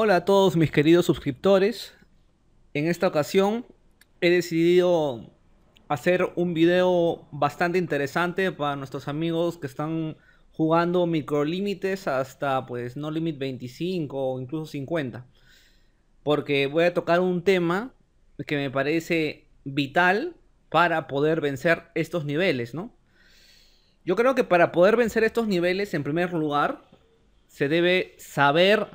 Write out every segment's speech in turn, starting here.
Hola a todos mis queridos suscriptores. En esta ocasión he decidido hacer un video bastante interesante para nuestros amigos que están jugando micro límites hasta pues no limit 25 o incluso 50. Porque voy a tocar un tema que me parece vital para poder vencer estos niveles, ¿no? Yo creo que para poder vencer estos niveles, en primer lugar, se debe saber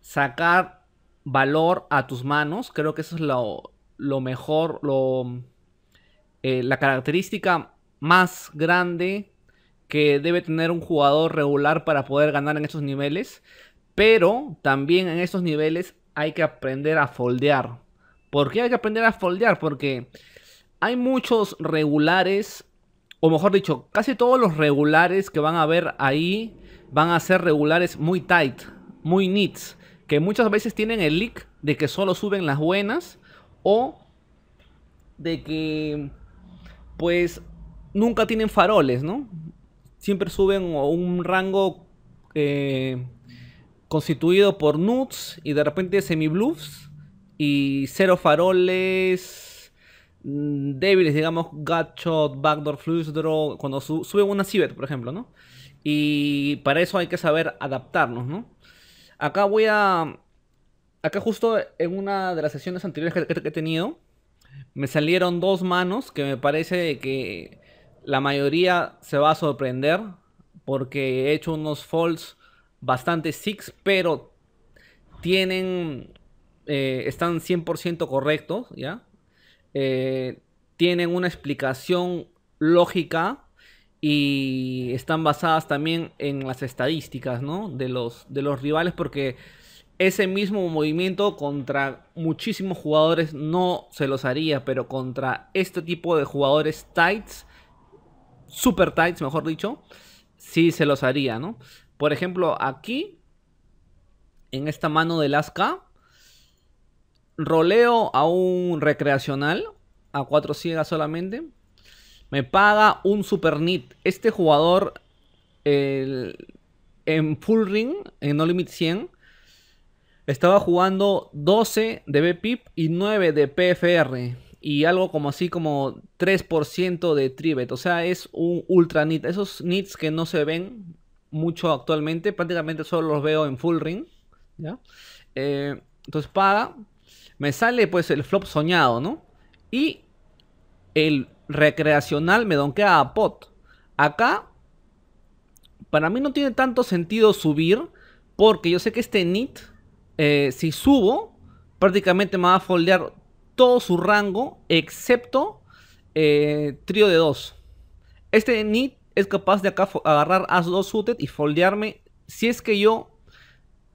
sacar valor a tus manos. Creo que eso es lo, mejor, lo, eh, la característica más grande que debe tener un jugador regular para poder ganar en estos niveles. Pero también en estos niveles hay que aprender a foldear. ¿Por qué hay que aprender a foldear? Porque hay muchos regulares, o mejor dicho, casi todos los regulares que van a ver ahí van a ser regulares muy tight, muy nits que muchas veces tienen el leak de que solo suben las buenas o de que pues nunca tienen faroles, ¿no? Siempre suben un rango eh, constituido por nudes y de repente semi-bluffs y cero faroles mm, débiles, digamos, gutshot, backdoor, Fluid. draw, cuando suben una cibet, por ejemplo, ¿no? Y para eso hay que saber adaptarnos, ¿no? Acá voy a... Acá justo en una de las sesiones anteriores que, he tenido, me salieron dos manos que me parece que la mayoría se va a sorprender porque he hecho unos folds bastante six, pero tienen, eh, están 100% correctos, ¿ya? Eh, tienen una explicación lógica y están basadas también en las estadísticas ¿no? de, los, de los rivales porque ese mismo movimiento contra muchísimos jugadores no se los haría, pero contra este tipo de jugadores tights, super tights mejor dicho, sí se los haría, ¿no? Por ejemplo, aquí, en esta mano de K, roleo a un recreacional, a cuatro ciegas solamente, me paga un Super Nit. Este jugador en Full Ring, en No Limit 100, estaba jugando 12 de BPIP y 9 de PFR. Y algo como así como 3% de Trivet. O sea, es un ultra nit. Esos nits que no se ven mucho actualmente. Prácticamente solo los veo en full ring. ¿ya? Eh, entonces paga. Me sale pues el flop soñado, ¿no? Y el recreacional me donkea a pot. Acá, para mí no tiene tanto sentido subir, porque yo sé que este nit, eh, si subo, prácticamente me va a foldear todo su rango, excepto eh, trío de 2. Este nit es capaz de acá agarrar as 2 suited y foldearme si es que yo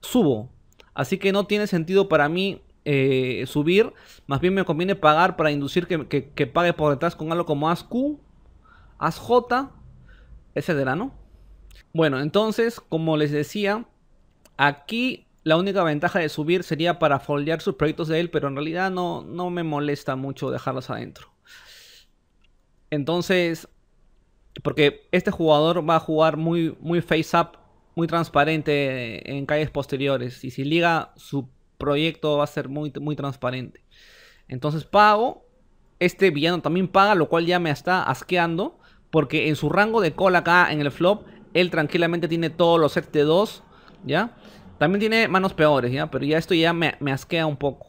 subo. Así que no tiene sentido para mí eh, subir, más bien me conviene pagar para inducir que, pague por detrás con algo como ASQ, ASJ, etcétera, ¿no? Bueno, entonces, como les decía, aquí la única ventaja de subir sería para foldear sus proyectos de él, pero en realidad no, no me molesta mucho dejarlos adentro. Entonces, porque este jugador va a jugar muy, muy face up, muy transparente en calles posteriores. Y si liga su proyecto va a ser muy, muy transparente. Entonces pago. Este villano también paga, lo cual ya me está asqueando. Porque en su rango de cola acá en el flop, él tranquilamente tiene todos los sets de 2. ¿Ya? También tiene manos peores, ¿ya? Pero ya esto ya me, me asquea un poco.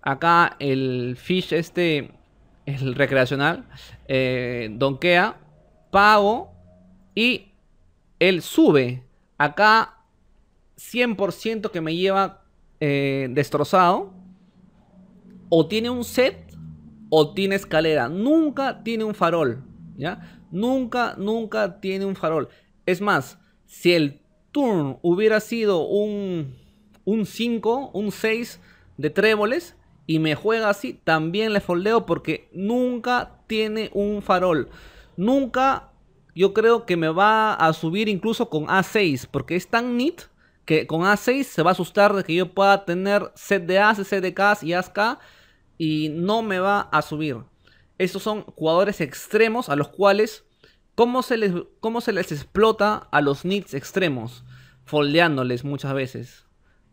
Acá el fish este, el recreacional, eh, donkea, pago y él sube. Acá 100% que me lleva eh, destrozado, o tiene un set o tiene escalera. Nunca tiene un farol, ¿ya? Nunca, nunca tiene un farol. Es más, si el turn hubiera sido un 5, un 6 de tréboles y me juega así, también le foldeo porque nunca tiene un farol. Nunca yo creo que me va a subir incluso con A6 porque es tan neat que con A6 se va a asustar de que yo pueda tener set de As, set de Ks y As K y no me va a subir. Estos son jugadores extremos a los cuales, ¿cómo se les, se les explota a los nits extremos? Foldeándoles muchas veces,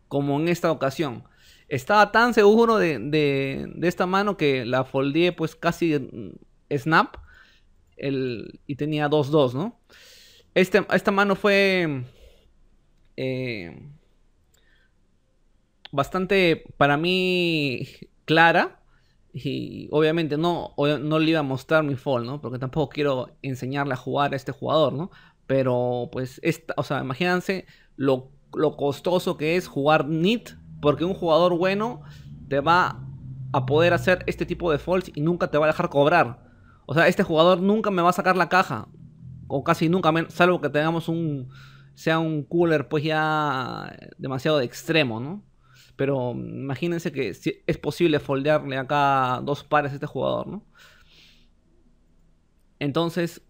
como en esta ocasión. Estaba tan seguro de, esta mano que la foldeé pues casi snap y tenía 2-2, ¿no? Este, esta mano fue eh, bastante, para mí, clara. Y obviamente no, no le iba a mostrar mi fall, ¿no? Porque tampoco quiero enseñarle a jugar a este jugador, ¿no? Pero pues, esta, o sea, imagínense lo, lo costoso que es jugar NIT, porque un jugador bueno te va a poder hacer este tipo de falls y nunca te va a dejar cobrar. O sea, este jugador nunca me va a sacar la caja, o casi nunca, salvo que tengamos un, sea un cooler pues ya demasiado de extremo, ¿no? Pero imagínense que es posible foldearle acá dos pares a este jugador, ¿no? Entonces,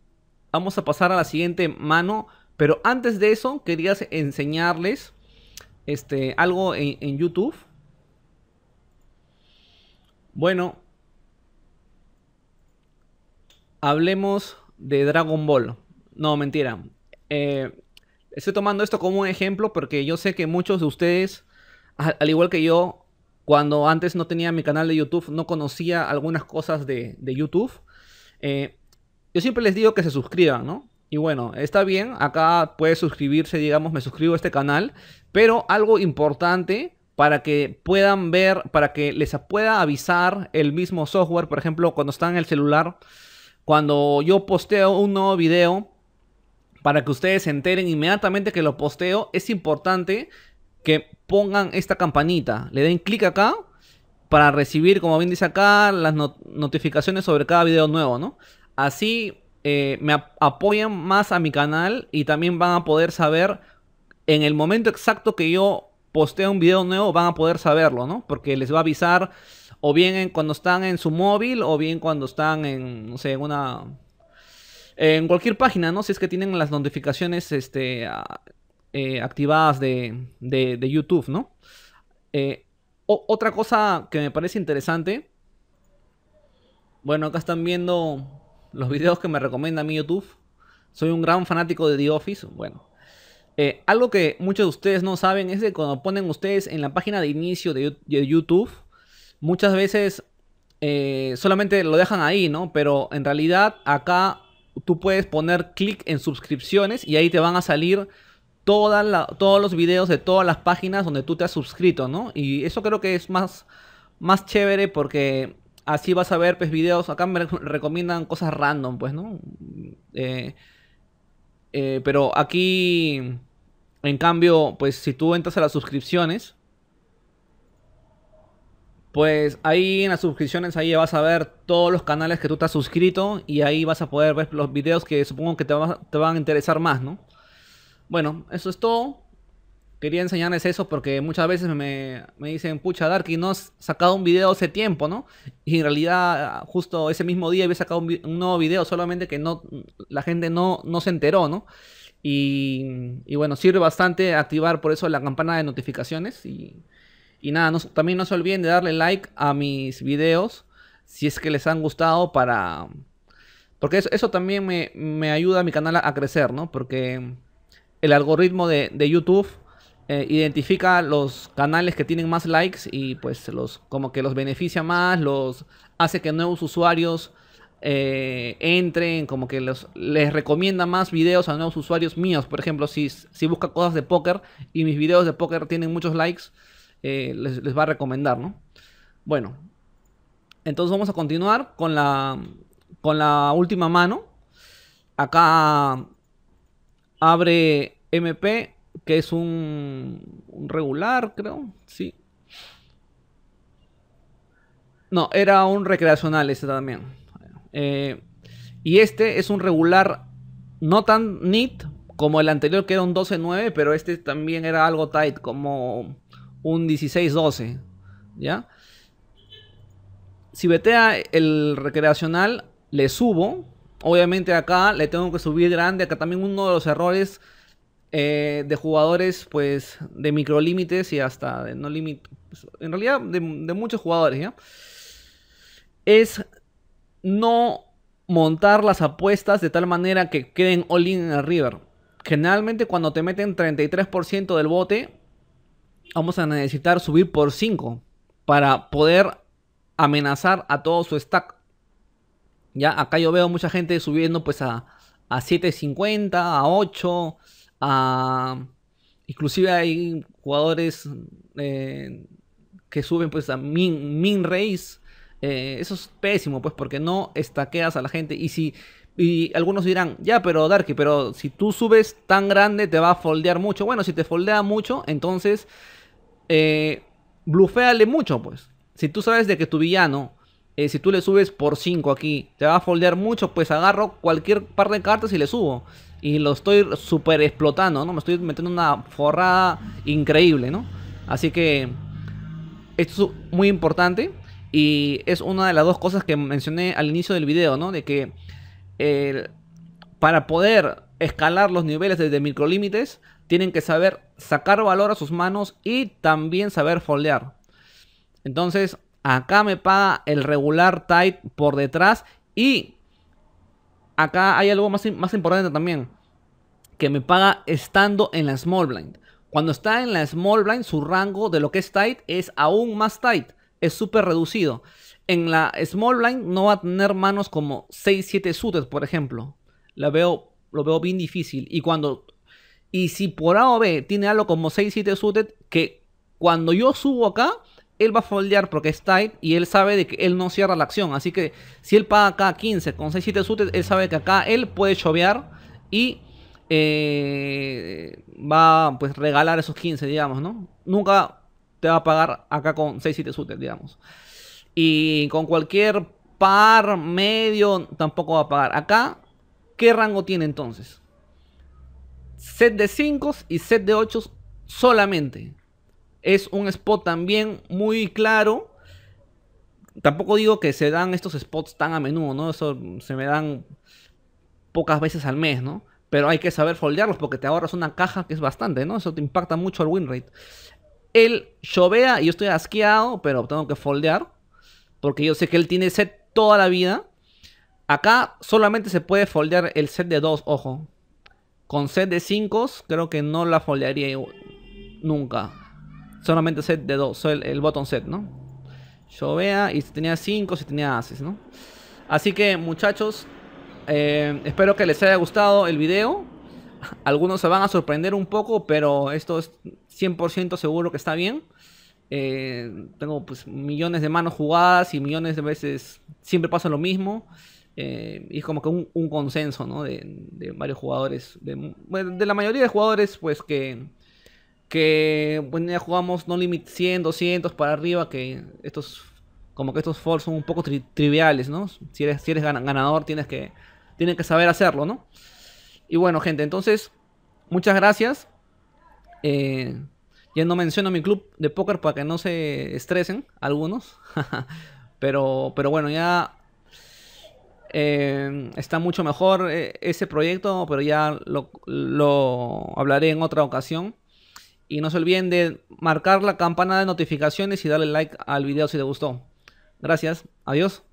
vamos a pasar a la siguiente mano. Pero antes de eso, quería enseñarles este, algo en, en YouTube. Bueno, hablemos de Dragon Ball. No, mentira. Eh, estoy tomando esto como un ejemplo porque yo sé que muchos de ustedes, al igual que yo, cuando antes no tenía mi canal de YouTube, no conocía algunas cosas de, YouTube. Eh, yo siempre les digo que se suscriban, ¿no? Y bueno, está bien, acá puede suscribirse, digamos, me suscribo a este canal, pero algo importante para que puedan ver, para que les pueda avisar el mismo software, por ejemplo, cuando está en el celular, cuando yo posteo un nuevo video, para que ustedes se enteren inmediatamente que lo posteo, es importante que pongan esta campanita. Le den clic acá para recibir, como bien dice acá, las notificaciones sobre cada video nuevo, ¿no? Así eh, me apoyan más a mi canal y también van a poder saber en el momento exacto que yo posteo un video nuevo, van a poder saberlo, ¿no? Porque les va a avisar o bien cuando están en su móvil o bien cuando están en, no sé, en una en cualquier página, ¿no? Si es que tienen las notificaciones este, ah, eh, activadas de, YouTube, ¿no? Eh, otra cosa que me parece interesante. Bueno, acá están viendo los videos que me recomienda mi YouTube. Soy un gran fanático de The Office. Bueno. Eh, algo que muchos de ustedes no saben es que cuando ponen ustedes en la página de inicio de, de YouTube, muchas veces solamente lo dejan ahí, ¿no? Pero en realidad acá tú puedes poner clic en suscripciones y ahí te van a salir todos los videos de todas las páginas donde tú te has suscrito, ¿no? Y eso creo que es más, más chévere porque así vas a ver pues, videos. Acá me recomiendan cosas random, pues, ¿no? Eh, eh, pero aquí, en cambio, pues si tú entras a las suscripciones pues ahí en las suscripciones, ahí vas a ver todos los canales que tú estás suscrito y ahí vas a poder ver los videos que supongo que te, van a interesar más, ¿no? Bueno, eso es todo. Quería enseñarles eso porque muchas veces me, me dicen, pucha, Darky, no has sacado un video hace tiempo, ¿no? Y en realidad, justo ese mismo día había sacado un, nuevo video, solamente que no, la gente no, no se enteró, ¿no? Y, y bueno, sirve bastante activar por eso la campana de notificaciones y... Y nada, también no se olviden de darle like a mis videos si es que les han gustado para... Porque eso, también me, ayuda a mi canal a, crecer, ¿no? Porque el algoritmo de, YouTube eh, identifica los canales que tienen más likes y pues los como que los beneficia más, los hace que nuevos usuarios eh, entren, como que los, les recomienda más videos a nuevos usuarios míos. Por ejemplo, si, si busca cosas de póker y mis videos de póker tienen muchos likes, eh, les, va a recomendar, ¿no? Bueno, entonces vamos a continuar con la, con la última mano. Acá abre MP, que es un, regular, creo, sí. No, era un recreacional este también. Eh, y este es un regular no tan neat como el anterior que era un 12 pero este también era algo tight, como un 16-12, ¿ya? Si a el recreacional, le subo. Obviamente acá le tengo que subir grande. Acá también uno de los errores eh, de jugadores, pues, de límites y hasta de no límite. Pues, en realidad, de, muchos jugadores, Es no montar las apuestas de tal manera que queden all-in en el river. Generalmente cuando te meten 33% del bote, vamos a necesitar subir por 5 para poder amenazar a todo su stack. Ya acá yo veo mucha gente subiendo pues a, a 7.50, a 8, a... Inclusive hay jugadores eh, que suben pues a min, min race. Eh, eso es pésimo pues porque no estaqueas a la gente. Y si y algunos dirán, ya, pero Darky, pero si tú subes tan grande te va a foldear mucho. Bueno, si te foldea mucho, entonces eh, mucho, pues. Si tú sabes de que tu villano, eh, si tú le subes por 5 aquí, te va a foldear mucho, pues agarro cualquier par de cartas y le subo. Y lo estoy super explotando, ¿no? Me estoy metiendo una forrada increíble, ¿no? Así que esto es muy importante y es una de las dos cosas que mencioné al inicio del video, ¿no? De que para poder escalar los niveles desde microlímites, tienen que saber sacar valor a sus manos y también saber foldear. Entonces, acá me paga el regular tight por detrás y acá hay algo más, más importante también, que me paga estando en la small blind. Cuando está en la small blind, su rango de lo que es tight es aún más tight, es súper reducido. En la small blind no va a tener manos como 6-7 suites, por ejemplo. La veo, lo veo bien difícil. Y cuando y si por A o B tiene algo como 6, 7 suited, que cuando yo subo acá, él va a foldear porque es tight y él sabe de que él no cierra la acción. Así que si él paga acá 15 con 6, 7 suited, él sabe que acá él puede chovear y eh, va a pues, regalar esos 15, digamos, ¿no? Nunca te va a pagar acá con 6, 7 suited, digamos. Y con cualquier par, medio, tampoco va a pagar. Acá, ¿qué rango tiene entonces? set de 5 y set de 8 solamente. Es un spot también muy claro. Tampoco digo que se dan estos spots tan a menudo, ¿no? Eso se me dan pocas veces al mes, ¿no? Pero hay que saber foldearlos porque te ahorras una caja que es bastante, ¿no? Eso te impacta mucho el win rate. Él llovea y yo estoy asqueado, pero tengo que foldear. Porque yo sé que él tiene set toda la vida. Acá solamente se puede foldear el set de 2, ojo. Con set de 5 creo que no la folearía nunca. Solamente set de 2, el, botón set, ¿no? Yo vea, y si tenía 5, si tenía ases, ¿no? Así que muchachos, eh, espero que les haya gustado el video. Algunos se van a sorprender un poco, pero esto es 100% seguro que está bien. Eh, tengo pues millones de manos jugadas y millones de veces siempre pasa lo mismo. Eh, y como que un, consenso, ¿no? De, varios jugadores, de, la mayoría de jugadores, pues que, que ya jugamos no limit 100, 200 para arriba, que estos, como que estos falls son un poco triviales, ¿no? Si eres, si eres ganador tienes que, tienes que saber hacerlo, ¿no? Y bueno, gente, entonces, muchas gracias. Eh, ya no menciono mi club de póker para que no se estresen algunos. pero, pero bueno, ya Em, está mucho mejor eh, ese proyecto, pero ya lo, hablaré en otra ocasión. Y no se olviden de marcar la campana de notificaciones y darle like al video si te gustó. Gracias, adiós.